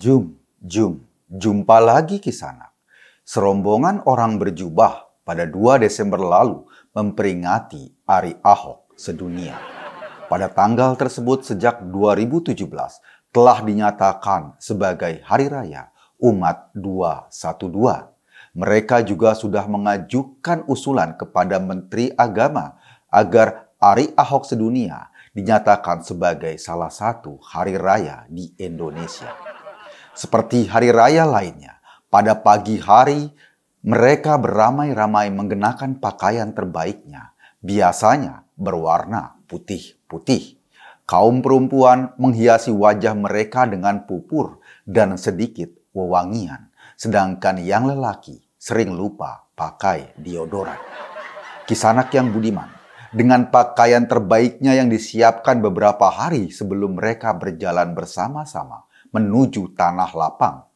Jum, jum, jumpa lagi sana. Serombongan orang berjubah pada 2 Desember lalu memperingati Ari Ahok sedunia. Pada tanggal tersebut sejak 2017 telah dinyatakan sebagai Hari Raya Umat 212. Mereka juga sudah mengajukan usulan kepada Menteri Agama agar Ari Ahok sedunia dinyatakan sebagai salah satu hari raya di Indonesia. Seperti hari raya lainnya, pada pagi hari mereka beramai-ramai mengenakan pakaian terbaiknya, biasanya berwarna putih-putih. Kaum perempuan menghiasi wajah mereka dengan pupur dan sedikit wewangian, sedangkan yang lelaki sering lupa pakai deodoran. Kisanak yang budiman, dengan pakaian terbaiknya yang disiapkan beberapa hari sebelum mereka berjalan bersama-sama, menuju tanah lapang.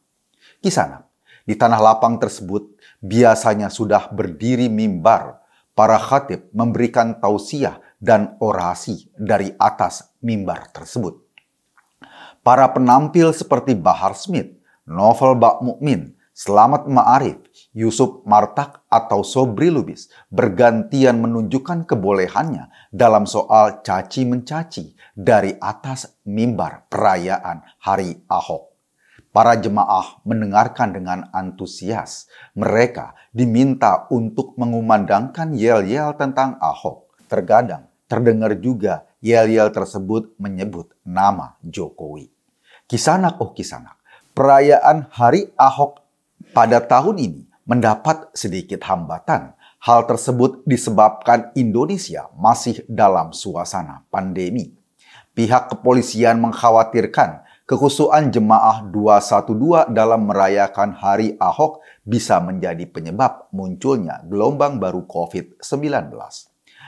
Kisana, di tanah lapang tersebut biasanya sudah berdiri mimbar. Para khatib memberikan tausiah dan orasi dari atas mimbar tersebut. Para penampil seperti Bahar Smith, Novel Bak Mukmin, Selamat Ma'arif, Yusuf Martak atau Sobri Lubis bergantian menunjukkan kebolehannya dalam soal caci-mencaci dari atas mimbar perayaan Hari Ahok. Para jemaah mendengarkan dengan antusias. Mereka diminta untuk mengumandangkan yel-yel tentang Ahok. Terkadang terdengar juga yel-yel tersebut menyebut nama Jokowi. Kisanak oh kisanak, perayaan Hari Ahok pada tahun ini mendapat sedikit hambatan. Hal tersebut disebabkan Indonesia masih dalam suasana pandemi. Pihak kepolisian mengkhawatirkan kekusuhan jemaah 212 dalam merayakan Hari Ahok bisa menjadi penyebab munculnya gelombang baru COVID-19.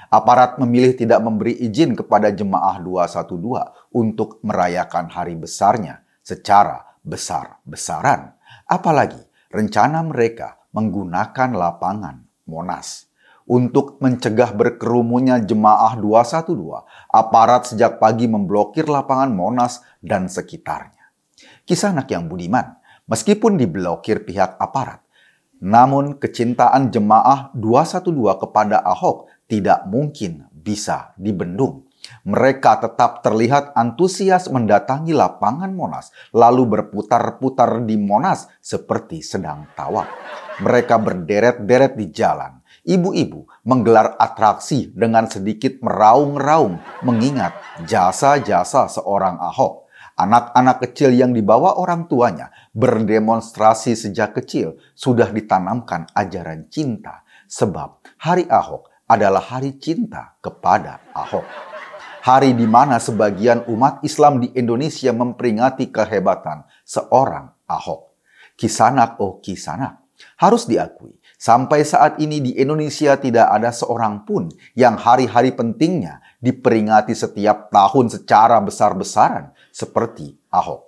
Aparat memilih tidak memberi izin kepada jemaah 212 untuk merayakan hari besarnya secara besar-besaran. Apalagi Rencana mereka menggunakan lapangan Monas untuk mencegah berkerumunnya jemaah 212, aparat sejak pagi memblokir lapangan Monas dan sekitarnya. Kisah anak yang budiman, meskipun diblokir pihak aparat, namun kecintaan jemaah 212 kepada Ahok tidak mungkin bisa dibendung. Mereka tetap terlihat antusias mendatangi lapangan Monas, lalu berputar-putar di Monas seperti sedang tawa. Mereka berderet-deret di jalan. Ibu-ibu menggelar atraksi dengan sedikit meraung-raung mengingat jasa-jasa seorang Ahok. Anak-anak kecil yang dibawa orang tuanya berdemonstrasi sejak kecil sudah ditanamkan ajaran cinta sebab hari Ahok adalah hari cinta kepada Ahok hari di mana sebagian umat Islam di Indonesia memperingati kehebatan seorang Ahok. Kisanak oh kisanak. Harus diakui, sampai saat ini di Indonesia tidak ada seorang pun yang hari-hari pentingnya diperingati setiap tahun secara besar-besaran seperti Ahok.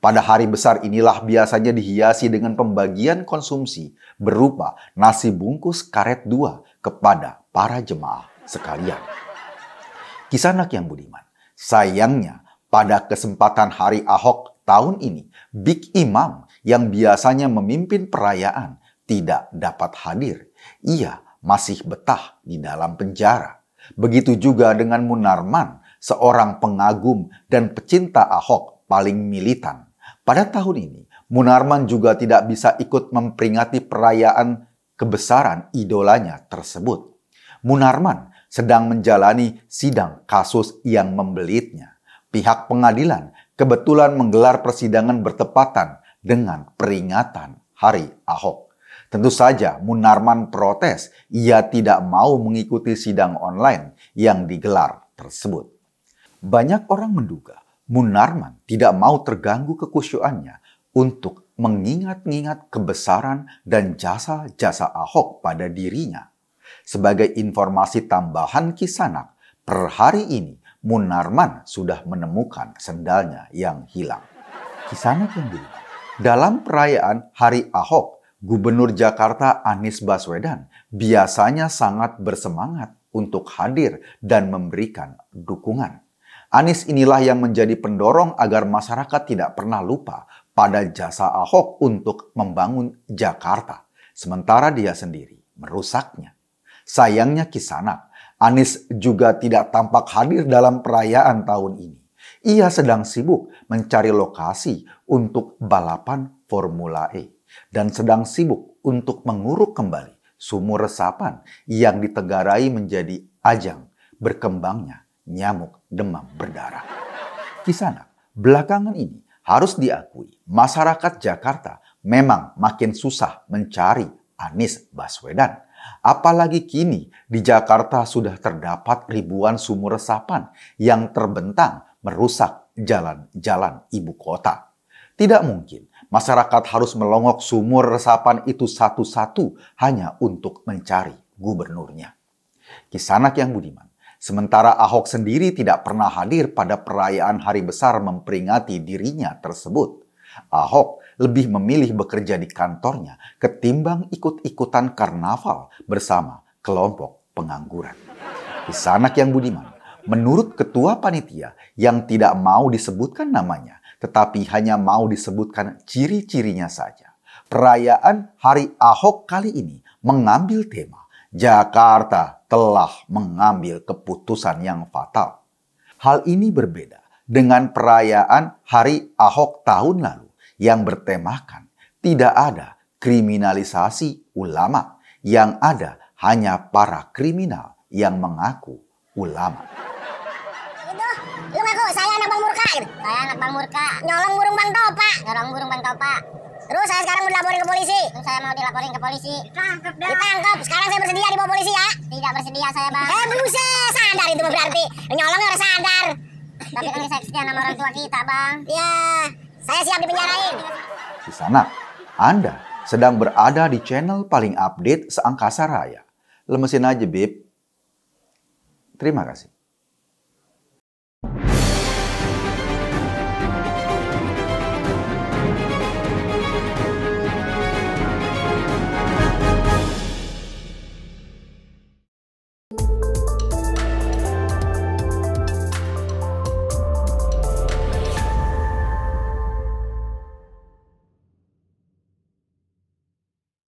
Pada hari besar inilah biasanya dihiasi dengan pembagian konsumsi berupa nasi bungkus karet dua kepada para jemaah sekalian. Kisanak yang budiman. Sayangnya, pada kesempatan hari Ahok tahun ini, Big Imam yang biasanya memimpin perayaan tidak dapat hadir. Ia masih betah di dalam penjara. Begitu juga dengan Munarman, seorang pengagum dan pecinta Ahok paling militan. Pada tahun ini, Munarman juga tidak bisa ikut memperingati perayaan kebesaran idolanya tersebut. Munarman sedang menjalani sidang kasus yang membelitnya. Pihak pengadilan kebetulan menggelar persidangan bertepatan dengan peringatan Hari Ahok. Tentu saja Munarman protes ia tidak mau mengikuti sidang online yang digelar tersebut. Banyak orang menduga Munarman tidak mau terganggu kekusyuannya untuk mengingat-ingat kebesaran dan jasa-jasa Ahok pada dirinya sebagai informasi tambahan Kisanak, per hari ini Munarman sudah menemukan sendalnya yang hilang. Kisanak yang bilang, dalam perayaan Hari Ahok, Gubernur Jakarta Anies Baswedan biasanya sangat bersemangat untuk hadir dan memberikan dukungan. Anies inilah yang menjadi pendorong agar masyarakat tidak pernah lupa pada jasa Ahok untuk membangun Jakarta, sementara dia sendiri merusaknya. Sayangnya Kisanak, Anis juga tidak tampak hadir dalam perayaan tahun ini. Ia sedang sibuk mencari lokasi untuk balapan Formula E dan sedang sibuk untuk menguruk kembali sumur resapan yang ditegarai menjadi ajang berkembangnya nyamuk demam berdarah. Kisanak, belakangan ini harus diakui masyarakat Jakarta memang makin susah mencari Anis Baswedan Apalagi kini di Jakarta sudah terdapat ribuan sumur resapan yang terbentang merusak jalan-jalan ibu kota. Tidak mungkin masyarakat harus melongok sumur resapan itu satu-satu hanya untuk mencari gubernurnya. Kisanak yang budiman. Sementara Ahok sendiri tidak pernah hadir pada perayaan hari besar memperingati dirinya tersebut. Ahok lebih memilih bekerja di kantornya ketimbang ikut-ikutan karnaval bersama kelompok pengangguran. Di sana yang budiman, menurut ketua panitia yang tidak mau disebutkan namanya, tetapi hanya mau disebutkan ciri-cirinya saja. Perayaan Hari Ahok kali ini mengambil tema Jakarta telah mengambil keputusan yang fatal. Hal ini berbeda dengan perayaan Hari Ahok tahun lalu yang bertemakan tidak ada kriminalisasi ulama, yang ada hanya para kriminal yang mengaku ulama. Itu, lu ngaku saya anak Bang Murka gitu? Saya anak Bang Murka, nyolong burung Bang Topa, nyolong burung Bang Topa. Terus saya sekarang mau dilaporin ke polisi. Terus saya mau dilaporin ke polisi. Tangkap dah. Ditangkap. Sekarang saya bersedia dibawa polisi ya. Tidak bersedia saya, Bang. Eh, buset, eh, sadar itu berarti. Nyolong harus sadar. Tapi kan Ya sama orang tua kita, Bang. Iya, saya siap dipenjarain. Di sana, Anda sedang berada di channel paling update seangkasa raya. Lemesin aja, Bib. Terima kasih.